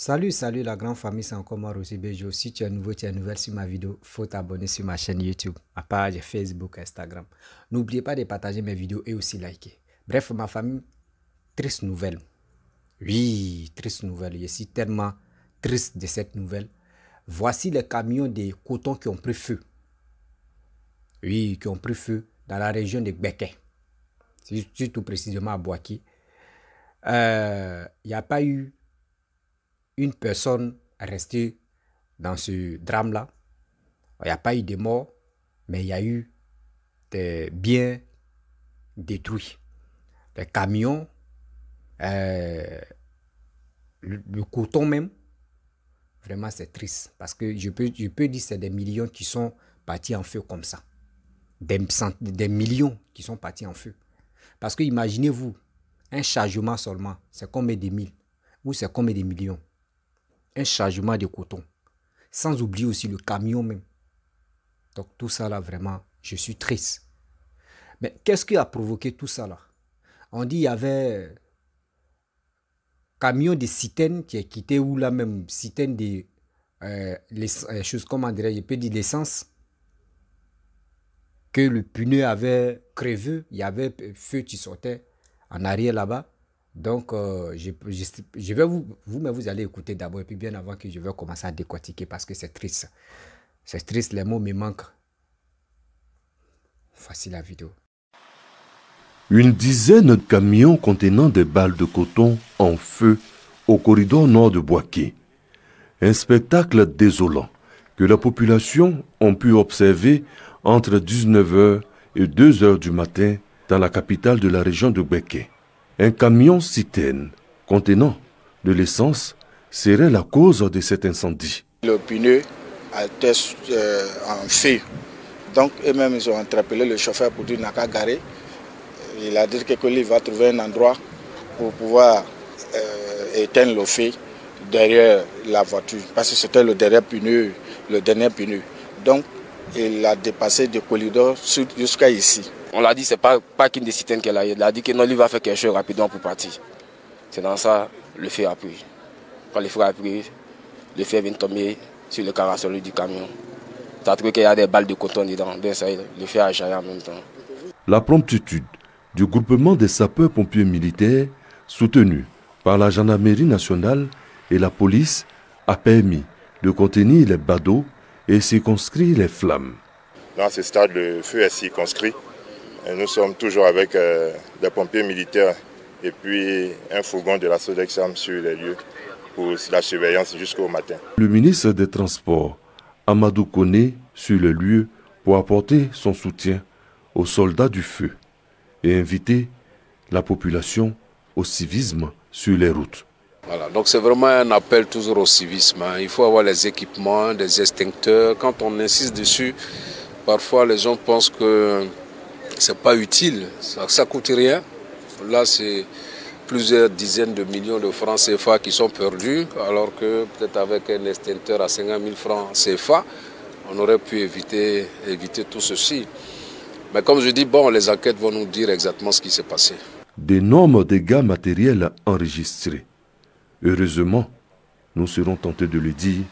Salut, salut la grande famille, c'est encore moi Rosy Bejo. Si tu es nouveau, tu es nouvelle sur ma vidéo, faut t'abonner sur ma chaîne YouTube, ma page Facebook, Instagram. N'oubliez pas de partager mes vidéos et aussi liker. Bref, ma famille, triste nouvelle. Oui, triste nouvelle. Je suis tellement triste de cette nouvelle. Voici les camions de coton qui ont pris feu. Oui, qui ont pris feu dans la région de Beké. tout précisément à Boaké. Euh, il n'y a pas eu une personne restée dans ce drame-là. Il n'y a pas eu de morts, mais il y a eu des biens détruits. Les camions, euh, le, coton même. Vraiment, c'est triste. Parce que je peux, peux dire que c'est des millions qui sont partis en feu comme ça. Des, des millions qui sont partis en feu. Parce que imaginez-vous, un chargement seulement, c'est combien de mille ou c'est combien de millions un chargement de coton. Sans oublier aussi le camion même. Donc tout ça là, vraiment, je suis triste. Mais qu'est-ce qui a provoqué tout ça là On dit il y avait camion de citernes qui est quitté ou là même citerne de euh, les euh, choses comment dirait je peux dire l'essence que le pneu avait crevé, il y avait feu qui sortait en arrière là-bas. Donc, euh, je, vais vous, vous, mais vous allez écouter d'abord, et puis bien avant que je vais commencer à décortiquer, parce que c'est triste. C'est triste, les mots me manquent. Voici la vidéo. Une dizaine de camions contenant des balles de coton en feu au corridor nord de Boaké. Un spectacle désolant que la population a pu observer entre 19h et 2h du matin dans la capitale de la région de Boaké. Un camion citerne contenant de l'essence serait la cause de cet incendie. Le pneu était euh, en feu. Donc eux-mêmes, ils ont interpellé le chauffeur pour dire n'a qu'à garer. Il a dit que lui va trouver un endroit pour pouvoir euh, éteindre le feu derrière la voiture. Parce que c'était le dernier pneu, le dernier pneu. Donc il a dépassé du corridor jusqu'à ici. On l'a dit, c'est pas, pas des citaines qu'elle a. Elle a dit que non, lui va faire quelque chose rapidement pour partir. C'est dans ça le feu a pris. Quand le feu a pris, le feu vient tomber sur le carrosserie du camion. T'as trouvé qu'il y a des balles de coton dedans. Bien ça, le feu a jailli en même temps. La promptitude du groupement des sapeurs-pompiers militaires, soutenu par la gendarmerie nationale et la police, a permis de contenir les badauds et circonscrire les flammes. Dans ce stade, le feu est circonscrit nous sommes toujours avec euh, des pompiers militaires et puis un fourgon de la Sodexam sur les lieux pour la surveillance jusqu'au matin. Le ministre des Transports, Amadou Kone, sur les lieux pour apporter son soutien aux soldats du feu et inviter la population au civisme sur les routes. Voilà, donc c'est vraiment un appel toujours au civisme. Hein. Il faut avoir les équipements, des extincteurs. Quand on insiste dessus, parfois les gens pensent que c'est pas utile, ça, ne coûte rien. Là, c'est plusieurs dizaines de millions de francs CFA qui sont perdus, alors que peut-être avec un extincteur à 50 000 francs CFA, on aurait pu éviter, éviter tout ceci. Mais comme je dis, bon, les enquêtes vont nous dire exactement ce qui s'est passé. D'énormes dégâts matériels enregistrés. Heureusement, nous serons tentés de le dire,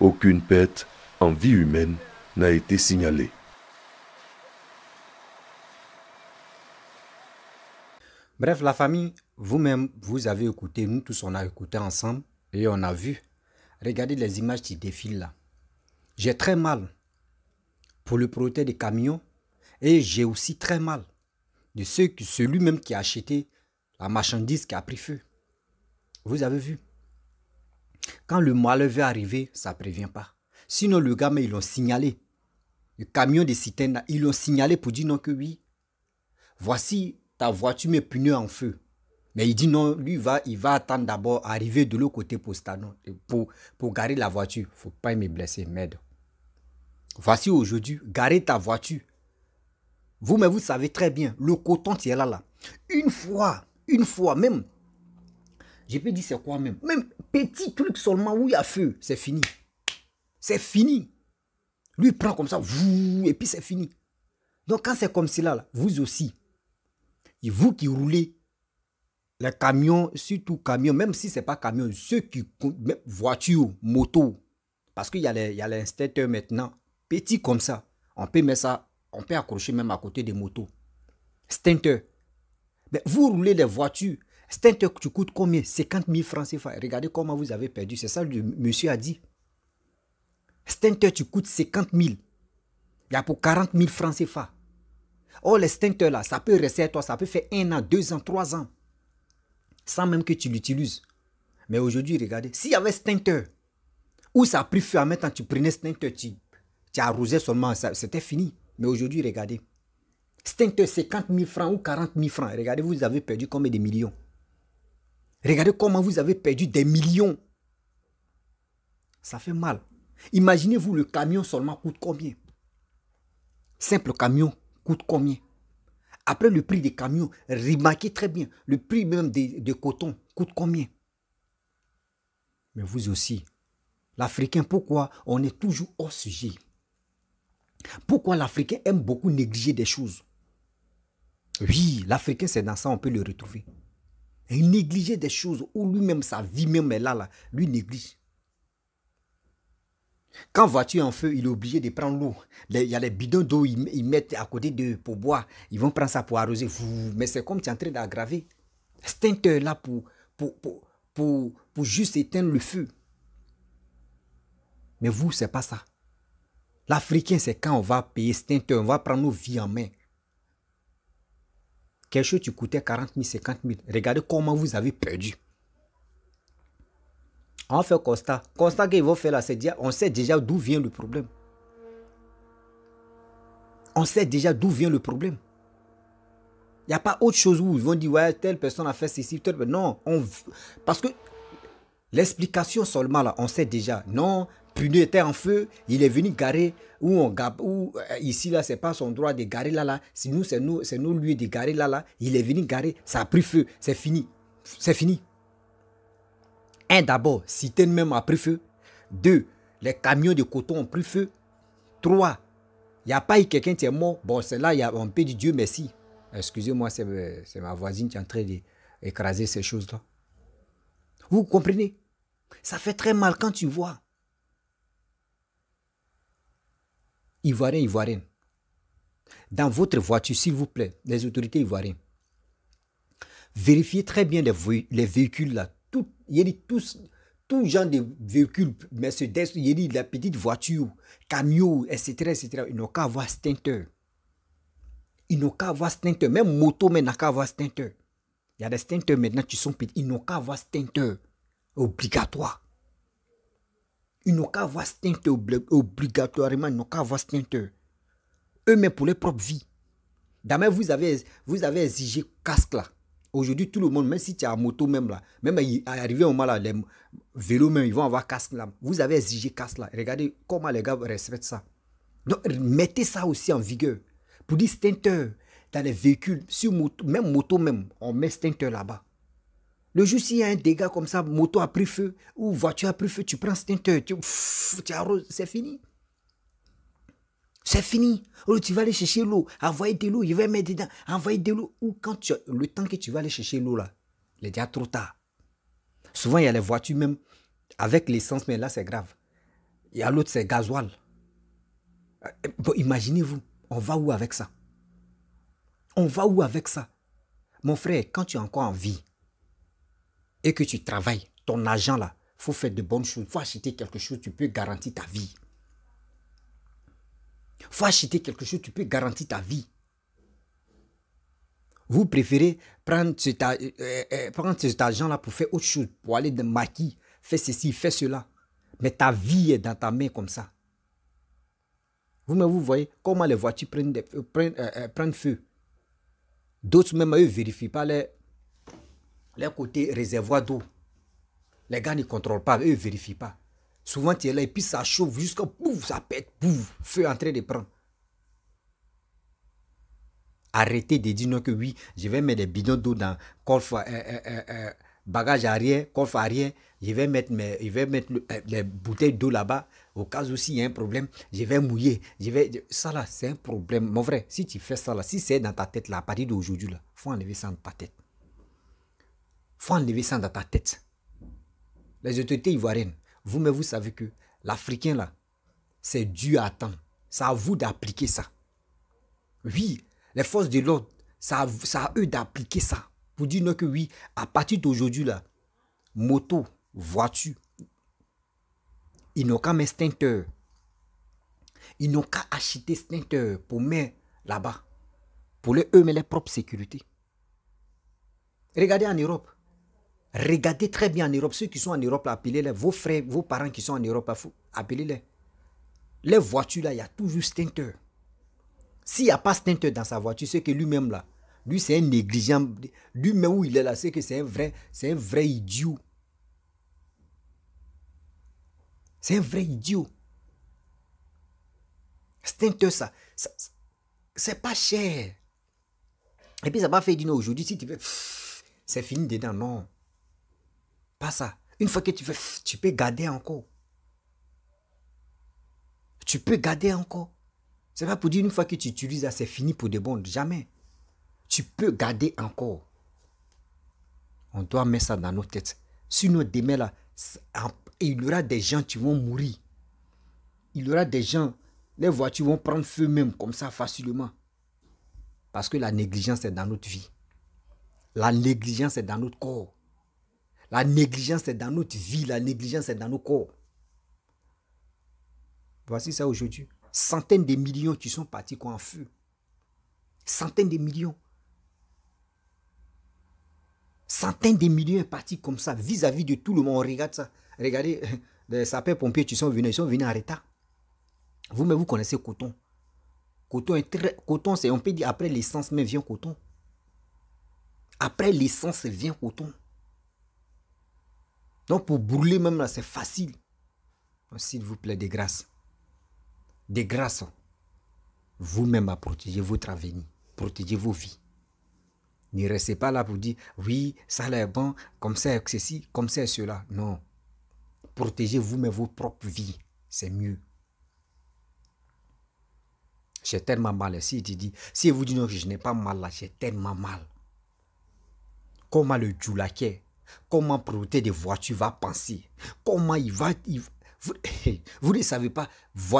aucune perte en vie humaine n'a été signalée. Bref, la famille, vous-même, vous avez écouté, nous tous on a écouté ensemble et on a vu. Regardez les images qui défilent là. J'ai très mal pour le propriétaire des camions et j'ai aussi très mal de ceux celui-même qui a acheté la marchandise qui a pris feu. Vous avez vu. Quand le malheur veut arriver, ça ne prévient pas. Sinon, le gars, ils l'ont signalé. Le camion des citernes, ils l'ont signalé pour dire non que oui. Voici ta voiture met pneu en feu. Mais il dit non, lui, va, il va attendre d'abord arriver de l'autre côté pour, pour, pour garer la voiture. faut pas me blesser, merde. Voici aujourd'hui, garer ta voiture. Vous, mais vous savez très bien, le coton, qui est là, là. Une fois, une fois même, j'ai peux dire c'est quoi même, même petit truc seulement où il y a feu, c'est fini. C'est fini. Lui prend comme ça, et puis c'est fini. Donc quand c'est comme cela, vous aussi, et vous qui roulez les camions, surtout camions, même si ce n'est pas camion, ceux qui comptent voitures, motos, parce qu'il y a les stenter maintenant, petit comme ça, on peut mettre ça, on peut accrocher même à côté des motos. Stenter, Mais vous roulez les voitures, stenter tu coûtes combien 50 000 francs CFA. Regardez comment vous avez perdu, c'est ça que le monsieur a dit. Stenter tu coûtes 50 000. Il y a pour 40 000 francs CFA. Oh, l'extincteur là, ça peut rester à toi, ça peut faire un an, deux ans, trois ans, sans même que tu l'utilises. Mais aujourd'hui, regardez, s'il y avait extincteur, où ça a pris feu en même tu prenais extincteur, tu, arrosais seulement, c'était fini. Mais aujourd'hui, regardez, c'est 50 000 francs ou 40 000 francs, regardez, vous avez perdu combien de millions Regardez comment vous avez perdu des millions. Ça fait mal. Imaginez-vous le camion seulement coûte combien Simple camion coûte combien Après le prix des camions, remarquez très bien, le prix même des, cotons coûte combien Mais vous aussi, l'Africain, pourquoi on est toujours au sujet Pourquoi l'Africain aime beaucoup négliger des choses Oui, l'Africain, c'est dans ça, on peut le retrouver. Il négligeait des choses où lui-même, sa vie même est là, là, lui néglige. Quand voiture tu en feu, il est obligé de prendre l'eau. Il y a les bidons d'eau, ils, mettent à côté de, pour boire. Ils vont prendre ça pour arroser. Mais c'est comme tu es en train d'aggraver. C'est là pour pour, pour, juste éteindre le feu. Mais vous, c'est pas ça. L'Africain, c'est quand on va payer stinter, on va prendre nos vies en main. Quelque chose tu coûtait 40 000, 50 000. Regardez comment vous avez perdu. On fait constat. Constat qu'ils vont faire là, c'est dire on sait déjà d'où vient le problème. On sait déjà d'où vient le problème. Il n'y a pas autre chose où ils vont dire, ouais, telle personne a fait ceci, telle personne. Non, parce que l'explication seulement, là, on sait déjà. Non, Pneu était en feu, il est venu garer où on où, euh, ici là, n'est pas son droit de garer là là. Sinon, c'est nous, c'est nous lui de garer là là. Il est venu garer, ça a pris feu, c'est fini, c'est fini. Un, d'abord, t'es même a pris feu. Deux, les camions de coton ont pris feu. Trois, il n'y a pas eu quelqu'un qui est mort. Bon, c'est là, y a, on peut dire Dieu merci. Excusez-moi, euh, c'est ma voisine qui est en train d'écraser ces choses-là. Vous comprenez Ça fait très mal quand tu vois. Ivoirien, Ivoirienne, dans votre voiture, s'il vous plaît, les autorités ivoiriennes, vérifiez très bien les véhicules là, tout, il dit tout genre de véhicules, Mercedes, il dit la petite voiture, camion, etc., etc., ils n'ont qu'à avoir ce Ils n'ont qu'à avoir ce Même moto, mais n'a qu'à avoir ce Il y a des stinteurs maintenant qui sont petits. Ils n'ont qu'à avoir ce obligatoire. Ils n'ont qu'à avoir ce obligatoirement. Ils n'ont qu'à avoir ce teinteur. Eux-mêmes pour leur propre vie. D'ailleurs, vous avez, vous avez exigé casque là. Aujourd'hui, tout le monde, même si tu as moto même là, même arrivé au moment là, les vélos même, ils vont avoir casque là. Vous avez exigé casque là. Regardez comment les gars respectent ça. Donc, mettez ça aussi en vigueur. Pour dire stinteur, dans les véhicules, sur même moto même, on met stinteur là-bas. Le jour s'il y a un dégât comme ça, moto a pris feu ou voiture a pris feu, tu prends stinteur, tu arroses, c'est fini. C'est fini. Oh, tu vas aller chercher l'eau, envoyer de l'eau, il va mettre dedans, envoyer de l'eau. Ou quand le temps que tu vas aller chercher l'eau, là, il est déjà trop tard. Souvent, il y a les voitures même avec l'essence, mais là, c'est grave. Il y a l'autre, c'est gasoil. Euh, imaginez-vous, on va où avec ça On va où avec ça Mon frère, quand tu es encore en vie et que tu travailles, ton agent là, faut faire de bonnes choses, faut acheter quelque chose, tu peux garantir ta vie faut acheter quelque chose, tu peux garantir ta vie. Vous préférez prendre cet, euh, euh, euh, argent-là pour faire autre chose, pour aller de maquis, faire ceci, faire cela. Mais ta vie est dans ta main comme ça. Vous, vous voyez comment les voitures prennent, feu. D'autres, même, eux, ne vérifient pas les, les côtés réservoir d'eau. Les gars ne contrôlent pas, eux ne vérifient pas. Souvent, tu es là et puis ça chauffe jusqu'à pouf, ça pète, pouf, feu en train de prendre. Arrêtez de dire non que oui, je vais mettre des bidons d'eau dans coffre, euh, euh, euh, bagage arrière, rien, arrière, je vais mettre, mes, je vais mettre les bouteilles d'eau là-bas. Au cas où s'il y a un problème, je vais mouiller. Je vais... Ça là, c'est un problème. Mon vrai, si tu fais ça là, si c'est dans ta tête là, à partir d'aujourd'hui, il faut enlever ça dans ta tête. faut enlever ça dans ta tête. Les autorités ivoiriennes, vous mais vous savez que l'Africain, là, c'est dû à temps. C'est à vous d'appliquer ça. Oui, les forces de l'ordre, c'est à, eux d'appliquer ça. Pour dire que oui, à partir d'aujourd'hui, là, moto, voiture, ils n'ont qu'à mettre extincteur. Ils n'ont qu'à acheter extincteur pour mettre là-bas. Pour eux, mais leur propre sécurité. Regardez en Europe. Regardez très bien en Europe, ceux qui sont en Europe, appelez-les. Vos frères, vos parents qui sont en Europe, appelez-les. Les voitures, là, il y a toujours stinteur. S'il n'y a pas stinteur dans sa voiture, c'est que lui-même, là, lui, c'est un négligent. Lui-même, où il est là, c'est que c'est un vrai, c'est un vrai idiot. C'est un vrai idiot. Stinteur, ça. c'est pas cher. Et puis, ça va faire du aujourd'hui, si tu veux, c'est fini dedans, non. Pas ça. Une fois que tu veux, tu peux garder encore. Tu peux garder encore. C'est pas pour dire une fois que tu utilises ça, c'est fini pour de bon. Jamais. Tu peux garder encore. On doit mettre ça dans nos têtes. Si nos demain là, il y aura des gens qui vont mourir. Il y aura des gens, les voitures vont prendre feu même comme ça facilement. Parce que la négligence est dans notre vie. La négligence est dans notre corps. La négligence est dans notre vie, la négligence est dans nos corps. Voici ça aujourd'hui. Centaines de millions qui sont partis quoi en feu. Centaines de millions. Centaines de millions sont partis comme ça, vis-à-vis de tout le monde. regarde ça. Regardez, les sapeurs-pompiers qui sont venus, ils sont venus en retard. Vous-même, vous connaissez Coton. Coton, est très, coton c'est, on peut dire, après l'essence, mais vient Coton. Après l'essence, vient Coton. Donc pour brûler même là, c'est facile. S'il vous plaît, des grâces. Des grâces. Hein. Vous-même à protéger votre avenir, protéger vos vies. Ne restez pas là pour dire, oui, ça l'est bon, comme ça c'est ceci, comme ça cela. Non. Protégez vous-même vos propres vies. C'est mieux. J'ai tellement mal. Si je si vous dites non, je n'ai pas mal là, j'ai tellement mal. Comme le djoulaké, Comment propriété des voitures va penser Comment il va... Eh, vous, ne savez pas,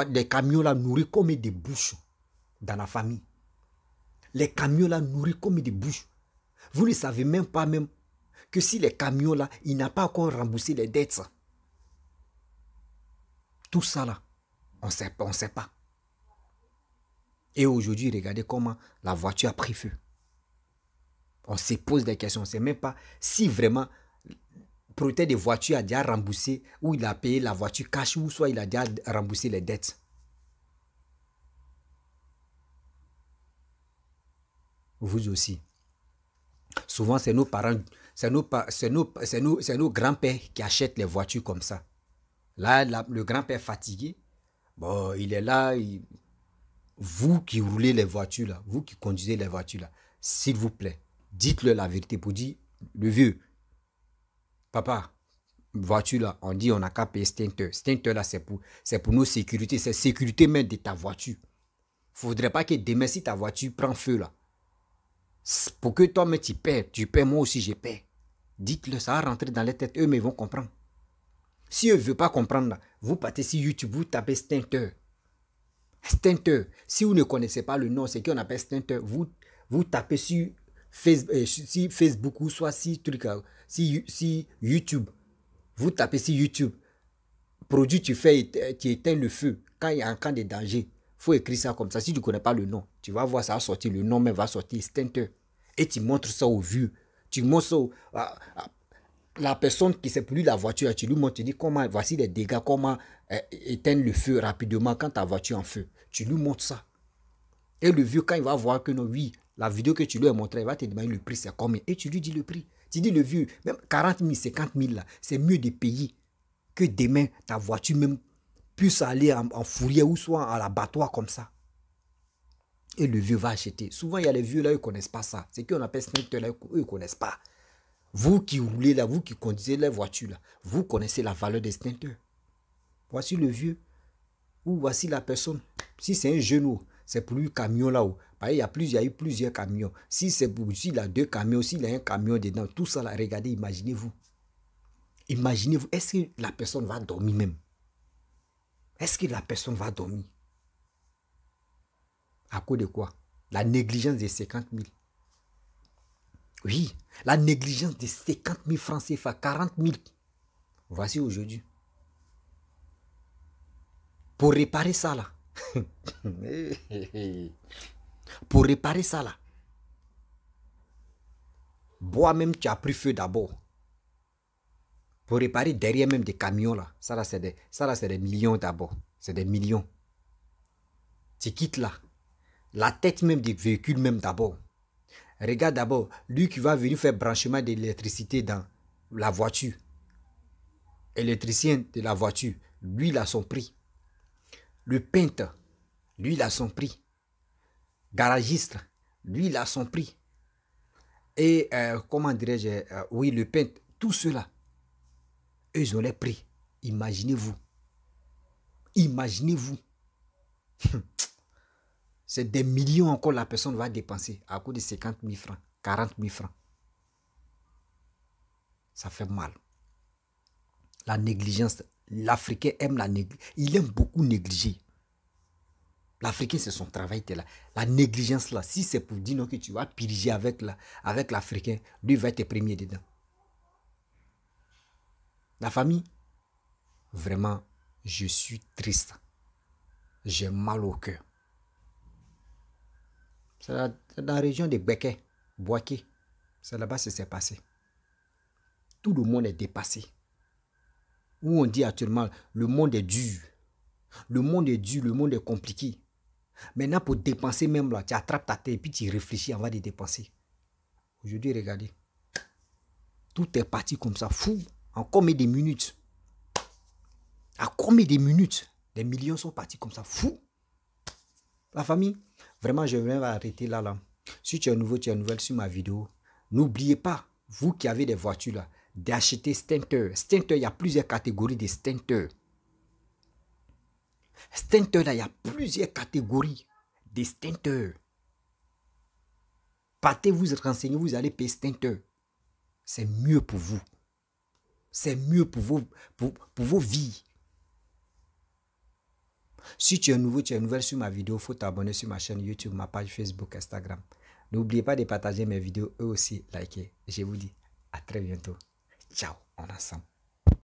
des camions là nourris comme des bouches dans la famille. Les camions là nourris comme des bouches. Vous ne savez même pas même que si les camions là, il n'a pas encore remboursé les dettes. Tout ça là, on sait, ne on sait pas. Et aujourd'hui, regardez comment la voiture a pris feu. On se pose des questions. On ne sait même pas si vraiment propriétaire des voitures a déjà remboursé, ou il a payé la voiture cash, ou soit il a déjà remboursé les dettes. Vous aussi. Souvent, c'est nos parents, c'est nos, nos, grands-pères qui achètent les voitures comme ça. Là, le grand-père fatigué, bon, il est là. Vous qui roulez les voitures là, vous qui conduisez les voitures là, s'il vous plaît, dites-le la vérité pour dire, le vieux, Papa, voiture là, on dit on a qu'à payer Stinter. là, c'est pour, pour nos sécurités. C'est sécurité même de ta voiture. Faudrait pas que demain, si ta voiture prend feu là, pour que toi, même tu perds, tu perds, moi aussi, je perds. Dites-le, ça va rentrer dans les têtes. Eux, mais vont comprendre. Si eux ne veulent pas comprendre, vous partez sur YouTube, vous tapez Stinter. Stinter. Si vous ne connaissez pas le nom, c'est qu'on appelle Stinter. Vous, vous tapez sur, Facebook, euh, sur Facebook ou soit si truc si, YouTube, vous tapez sur YouTube, produit, tu fais, tu éteins le feu quand il y a un camp de danger. faut écrire ça comme ça. Si tu ne connais pas le nom, tu vas voir ça va sortir. Le nom mais va sortir, Stinter. Et tu montres ça au vieux. Tu montres ça au, la personne qui s'est pris la voiture, tu lui montres, tu dis comment, voici les dégâts, comment euh, éteindre le feu rapidement quand ta voiture est en feu. Tu lui montres ça. Et le vieux, quand il va voir que non, oui, la vidéo que tu lui as montrée, il va te demander le prix, c'est combien. Et tu lui dis le prix. Tu dis le vieux, même 40 000, 50 000 là, c'est mieux de payer que demain ta voiture même puisse aller en, fourrier ou soit à l'abattoir comme ça. Et le vieux va acheter. Souvent, il y a les vieux là, ils ne connaissent pas ça. C'est qu'on appelle sniper là, ils ne connaissent pas. Vous qui roulez là, vous qui conduisez la voiture là, vous connaissez la valeur des sniper. Voici le vieux ou voici la personne. Si c'est un genou, c'est pour le camion là-haut. Il y, a il y a eu plusieurs camions. Si c'est s'il a deux camions, s'il a un camion dedans, tout ça là, regardez, imaginez-vous. Imaginez-vous, est-ce que la personne va dormir même Est-ce que la personne va dormir À cause de quoi La négligence des 50 000. Oui, la négligence des 50 000 francs CFA, 40 000. Voici aujourd'hui. Pour réparer ça là, Pour réparer ça là, bois même tu as pris feu d'abord. Pour réparer derrière même des camions là, ça là c'est des, c'est des millions d'abord, c'est des millions. Tu quittes là, la tête même des véhicules même d'abord. Regarde d'abord, lui qui va venir faire branchement d'électricité dans la voiture. Électricien de la voiture, lui il a son prix. Le peintre, lui, il a son prix. Garagiste, lui, il a son prix. Et euh, comment dirais-je, euh, oui, le peintre, tout cela, eux, ils ont les prix. Imaginez-vous. Imaginez-vous. Hum. C'est des millions encore la personne va dépenser à coup de 50 000 francs, 40 000 francs. Ça fait mal. La négligence l'Africain aime la il aime beaucoup négliger. L'Africain, c'est son travail, là. La négligence, là, si c'est pour dire non, que tu vas piriger avec l'Africain, la, avec lui va être premier dedans. La famille, vraiment, je suis triste. J'ai mal au cœur. C'est dans la région de Beké, Boaké. C'est là-bas que ça s'est passé. Tout le monde est dépassé où on dit actuellement, le monde est dur. Le monde est dur, le monde est compliqué. Maintenant, pour dépenser même là, tu attrapes ta tête et puis tu réfléchis avant de dépenser. Aujourd'hui, regardez. Tout est parti comme ça, fou, en combien de minutes À combien de minutes Des millions sont partis comme ça, fou. La famille, vraiment, je vais arrêter là, là. Si tu es nouveau, tu es nouvelle sur ma vidéo, n'oubliez pas, vous qui avez des voitures là, d'acheter Stinter. Stinter, il y a plusieurs catégories de Stinter. Stinter, il y a plusieurs catégories de Stinter. Partez vous renseigner, vous allez payer Stinter. C'est mieux pour vous. C'est mieux pour vos, pour, pour vos vies. Si tu es nouveau, tu es nouvelle sur ma vidéo, il faut t'abonner sur ma chaîne YouTube, ma page Facebook, Instagram. N'oubliez pas de partager mes vidéos, eux aussi, liker. Je vous dis à très bientôt. 早，阿纳桑。